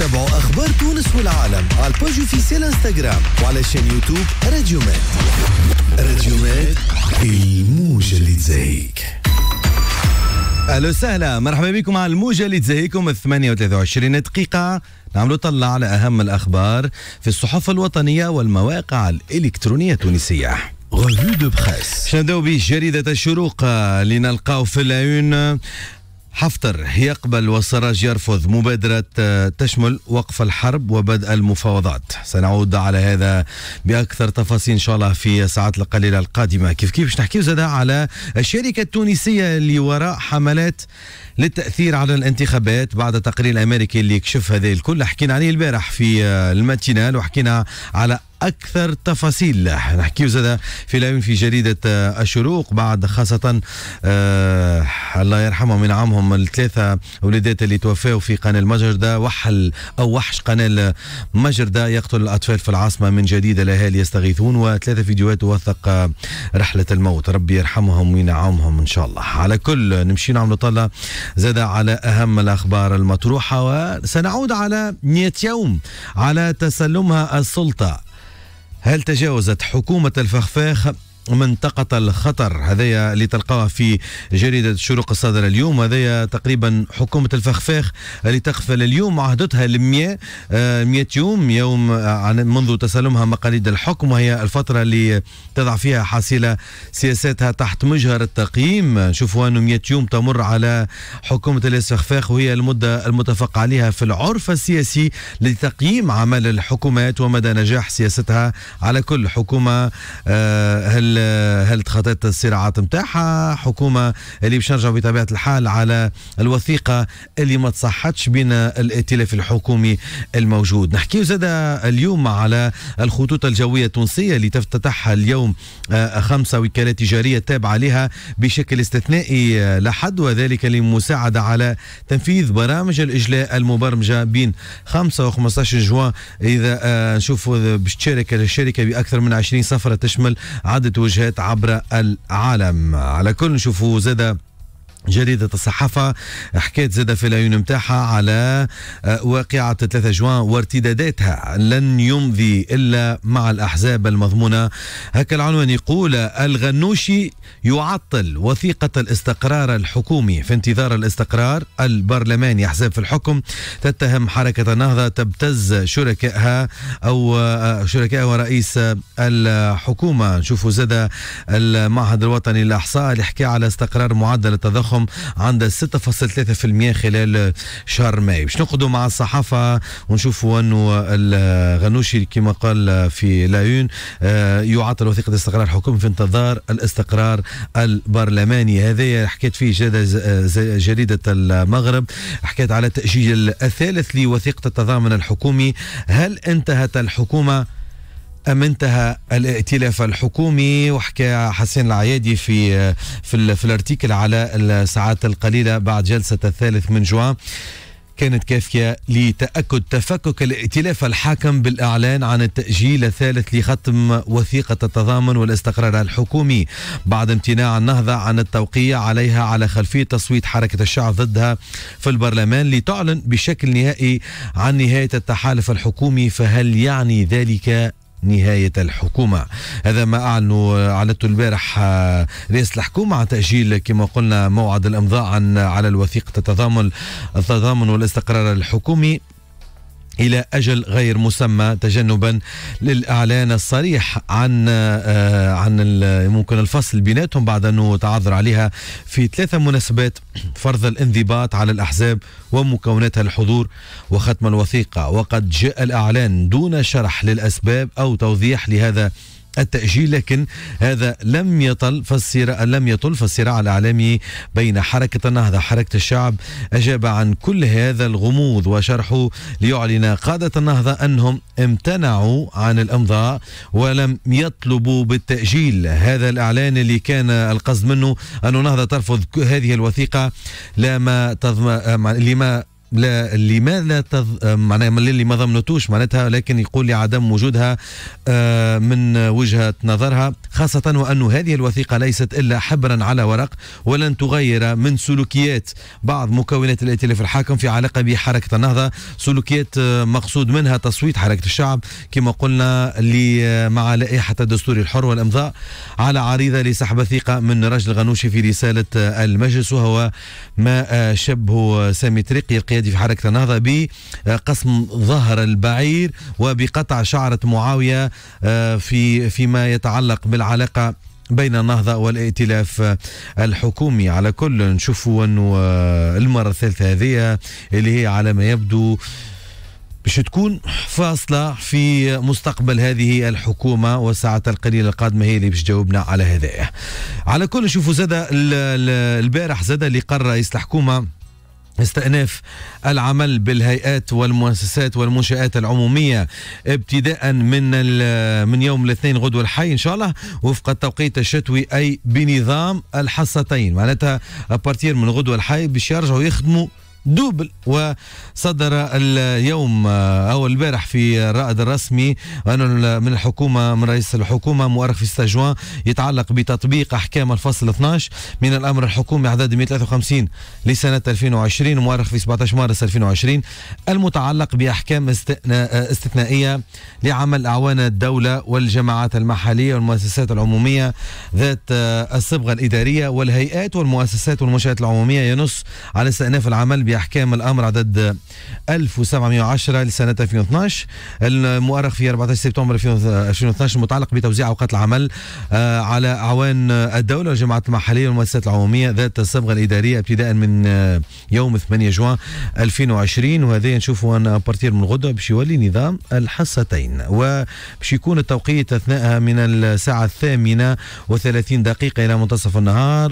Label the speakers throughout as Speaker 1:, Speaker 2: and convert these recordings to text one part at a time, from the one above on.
Speaker 1: وتابعوا أخبار تونس والعالم على الباج اوفيسيال انستغرام وعلى شان يوتيوب راديو مات راديو مات الموجة اللي تزهيك اهلا وسهلا مرحبا بكم على الموجة اللي تزهيكم 28 دقيقة نعملوا طلع على أهم الأخبار في الصحف الوطنية والمواقع الإلكترونية التونسية غوفي دو بريس شنو بجريده الشروق آه، لنلقاو في العيون حفتر يقبل والسراج يرفض مبادرة آه، تشمل وقف الحرب وبدء المفاوضات سنعود على هذا بأكثر تفاصيل إن شاء الله في ساعات القليلة القادمة كيف كيف باش نحكيو على الشركة التونسية اللي وراء حملات للتأثير على الانتخابات بعد تقرير الأمريكي اللي كشف هذا الكل حكينا عليه البارح في آه، الماتينال وحكينا على أكثر تفاصيل نحكيو زاد في لاين في جريدة آه، الشروق بعد خاصة أه الله يرحمهم وينعمهم الثلاثة وليدات اللي توفاو في قناة المجردة وحل أو وحش قناة المجردة يقتل الأطفال في العاصمة من جديد الأهالي يستغيثون وثلاثة فيديوهات توثق آه، رحلة الموت ربي يرحمهم وينعمهم إن شاء الله على كل نمشي نعمل طلة زاد على أهم الأخبار المطروحة وسنعود على 100 يوم على تسلمها السلطة هل تجاوزت حكومة الفخفاخ منطقة الخطر هذايا اللي تلقاها في جريدة شروق الصادرة اليوم هذايا تقريبا حكومة الفخفاخ اللي تقفل اليوم عهدتها ل 100 100 يوم يوم آه، منذ تسلمها مقاليد الحكم وهي الفترة اللي تضع فيها حاصلة سياساتها تحت مجهر التقييم نشوفوا أنه 100 يوم تمر على حكومة الفخفاخ وهي المدة المتفق عليها في العرف السياسي لتقييم عمل الحكومات ومدى نجاح سياستها على كل حكومة آه، هل هل تخطيط الصراعات نتاعها حكومه اللي باش نرجعوا بطبيعه الحال على الوثيقه اللي ما تصحتش بين الائتلاف الحكومي الموجود نحكي زاد اليوم على الخطوط الجويه التونسيه اللي تفتتحها اليوم آه، خمسه وكالات تجاريه تابعه لها بشكل استثنائي آه، لحد وذلك للمساعده على تنفيذ برامج الاجلاء المبرمجه بين 5 و 15 جوان اذا آه، نشوفوا باش تشارك الشركه باكثر من 20 سفره تشمل عدد وجهات عبر العالم على كل نشوفوا زاد جريدة الصحافة حكيت زادة في العيون نتاعها على آه، واقعة 3 جوان وارتداداتها لن يمضي إلا مع الأحزاب المضمونة هكا العنوان يقول الغنوشي يعطل وثيقة الاستقرار الحكومي في انتظار الاستقرار البرلماني أحزاب في الحكم تتهم حركة النهضة تبتز شركائها أو آه، شركائها ورئيس الحكومة نشوفوا زادة المعهد الوطني للأحصاء اللي حكى على استقرار معدل التضخم التضخم عند 6.3% خلال شهر مايو باش نقعدوا مع الصحافه ونشوفوا انه الغنوشي كما قال في لايون آه، يعطل وثيقه استقرار حكم في انتظار الاستقرار البرلماني هذا حكيت فيه آه، جريده المغرب حكيت على تاجيل الثالث لوثيقه التضامن الحكومي هل انتهت الحكومه أم انتهى الائتلاف الحكومي وحكى حسين العيادي في في, في الارتيكل على الساعات القليلة بعد جلسة الثالث من جوان كانت كافية لتأكد تفكك الائتلاف الحاكم بالإعلان عن التأجيل الثالث لختم وثيقة التضامن والاستقرار الحكومي بعد امتناع النهضة عن التوقيع عليها على خلفية تصويت حركة الشعب ضدها في البرلمان لتعلن بشكل نهائي عن نهاية التحالف الحكومي فهل يعني ذلك نهاية الحكومة هذا ما أعلنوا آه، على البارح آه، رئيس الحكومة عن تأجيل كما قلنا موعد الإمضاء على الوثيقة التضامن التضامن والاستقرار الحكومي إلى أجل غير مسمى تجنبا للإعلان الصريح عن آه، عن ممكن الفصل بيناتهم بعد أنه تعذر عليها في ثلاثة مناسبات فرض الانضباط على الأحزاب ومكوناتها الحضور وختم الوثيقة وقد جاء الإعلان دون شرح للأسباب أو توضيح لهذا التأجيل لكن هذا لم يطل فالصراع لم يطل فالصراع الإعلامي بين حركة النهضة حركة الشعب أجاب عن كل هذا الغموض وشرحه ليعلن قادة النهضة أنهم امتنعوا عن الإمضاء ولم يطلبوا بالتأجيل هذا الإعلان اللي كان القصد منه أن النهضة ترفض هذه الوثيقة لما تضم... لما لا لماذا تض... معناها من اللي ما ضمنتوش معناتها لكن يقول لعدم وجودها آه، من وجهه نظرها خاصه وانه هذه الوثيقه ليست الا حبرا على ورق ولن تغير من سلوكيات بعض مكونات الائتلاف الحاكم في علاقه بحركه النهضه سلوكيات آه، مقصود منها تصويت حركه الشعب كما قلنا اللي مع لائحه الدستور الحر والامضاء على عريضه لسحب ثقه من رجل الغنوشي في رساله آه، المجلس وهو ما شبه سامي تريقي القيادي في حركة النهضة بقسم آه، ظهر البعير وبقطع شعرة معاوية آه، في فيما يتعلق بالعلاقة بين النهضة والائتلاف الحكومي على كل نشوفوا أنه آه، المرة الثالثة هذه اللي هي على ما يبدو باش تكون فاصلة في مستقبل هذه الحكومة والساعات القليلة القادمة هي اللي باش تجاوبنا على هذا على كل نشوفوا زاد البارح زاد اللي قرر رئيس الحكومة استئناف العمل بالهيئات والمؤسسات والمنشآت العمومية ابتداء من من يوم الاثنين غدو الحي إن شاء الله وفق التوقيت الشتوي أي بنظام الحصتين معناتها أبارتير من غدو الحي باش يرجعوا يخدموا دوبل وصدر اليوم آه، او البارح في الرائد الرسمي من الحكومه من رئيس الحكومه مؤرخ في جوان يتعلق بتطبيق احكام الفصل 12 من الامر الحكومي عدد 153 لسنه 2020 مؤرخ في 17 مارس 2020 المتعلق باحكام آه، استثنائيه لعمل اعوان الدوله والجماعات المحليه والمؤسسات العموميه ذات آه، الصبغه الاداريه والهيئات والمؤسسات والمنشات العموميه ينص على استئناف العمل بأحكام الأمر عدد 1710 لسنة 2012 المؤرخ في 14 سبتمبر 2012 المتعلق بتوزيع أوقات العمل آه، على أعوان الدولة والجماعات المحلية والمؤسسات العمومية ذات الصبغة الإدارية ابتداء من آه، يوم 8 جوان 2020 وهذا نشوفوا أن بارتير من غدوة باش يولي نظام الحصتين وباش يكون التوقيت أثناءها من الساعة الثامنة الثامنة و30 دقيقة إلى منتصف النهار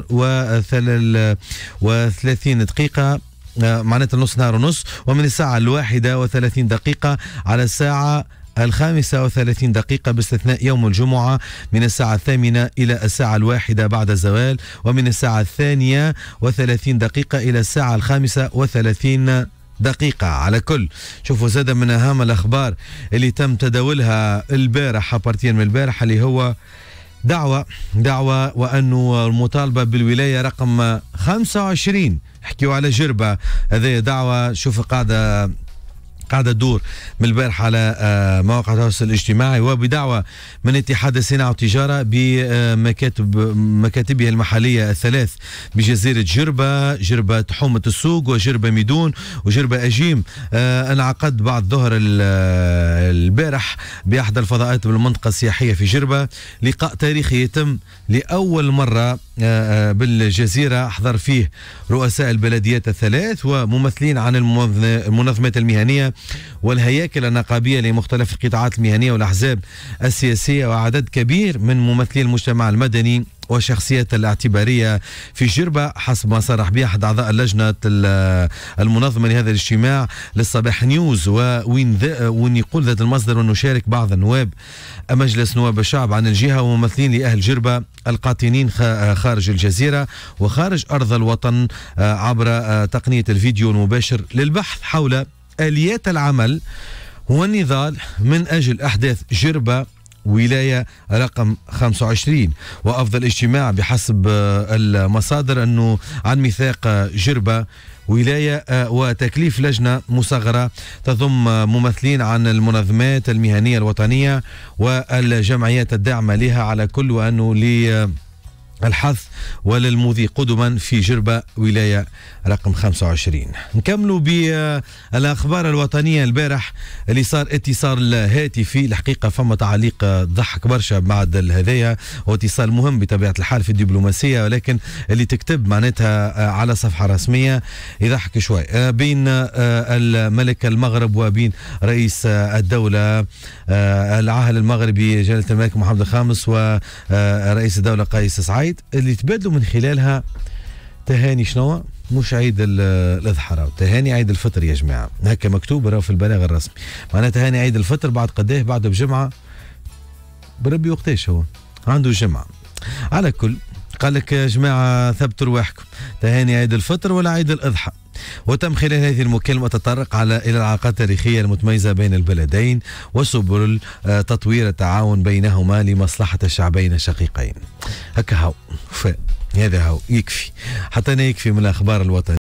Speaker 1: و30 دقيقة معناتها نص نهار ونص ومن الساعة الواحدة وثلاثين دقيقة على الساعة الخامسة وثلاثين دقيقة باستثناء يوم الجمعة من الساعة الثامنة إلى الساعة الواحدة بعد الزوال ومن الساعة الثانية وثلاثين دقيقة إلى الساعة الخامسة وثلاثين دقيقة على كل شوفوا زاد من أهم الأخبار اللي تم تداولها البارحة بارتين من البارحة اللي هو آه دعوة دعوة وأنه المطالبة بالولاية رقم 25 حكيوا على جربة هذه دعوة شوف قاعدة قاعدة تدور من البارحة على آه، مواقع التواصل الاجتماعي وبدعوة من اتحاد الصناعة والتجارة بمكاتب مكاتبها المحلية الثلاث بجزيرة جربة جربة حومة السوق وجربة ميدون وجربة أجيم آه، انعقد بعد ظهر البارح بأحدى الفضاءات بالمنطقة السياحية في جربة لقاء تاريخي يتم لأول مرة آه، بالجزيرة حضر فيه رؤساء البلديات الثلاث وممثلين عن المنظمات المهنية والهياكل النقابية لمختلف القطاعات المهنية والأحزاب السياسية وعدد كبير من ممثلي المجتمع المدني والشخصيات الاعتبارية في جربة حسب ما صرح به أحد أعضاء اللجنة المنظمة لهذا الاجتماع للصباح نيوز وين, وين يقول ذات المصدر انه شارك بعض النواب مجلس نواب الشعب عن الجهة وممثلين لأهل جربة القاطنين خارج الجزيرة وخارج أرض الوطن آه، عبر آه، تقنية الفيديو المباشر للبحث حول آليات العمل والنضال من أجل أحداث جربة ولاية رقم 25 وأفضل اجتماع بحسب آه، المصادر أنه عن ميثاق آه، جربة ولاية آه، وتكليف لجنة مصغرة تضم ممثلين عن المنظمات المهنية الوطنية والجمعيات الداعمة لها على كل وأنه الحظ وللمضي قدما في جربة ولاية رقم 25 نكملوا بالأخبار الوطنية البارح اللي صار اتصال هاتفي الحقيقة فما تعليق ضحك برشا بعد الهدايا واتصال مهم بطبيعة الحال في الدبلوماسية ولكن اللي تكتب معناتها على صفحة رسمية يضحك شوي بين الملك المغرب وبين رئيس الدولة العاهل المغربي جلالة الملك محمد الخامس ورئيس الدولة قيس سعيد العيد اللي تبادلوا من خلالها تهاني شنو مش عيد الاضحى راهو تهاني عيد الفطر يا جماعه هكا مكتوب راهو في البلاغ الرسمي معناها تهاني عيد الفطر بعد قداه بعده بجمعه بربي وقتاش هو عنده جمعه على كل قال لك يا جماعه ثبتوا رواحكم تهاني عيد الفطر ولا عيد الاضحى وتم خلال هذه المكالمة تطرق على إلى العلاقات التاريخية المتميزة بين البلدين وسبل آه، تطوير التعاون بينهما لمصلحة الشعبين الشقيقين هكا هو هذا هو يكفي حتى أنا يكفي من الأخبار الوطنية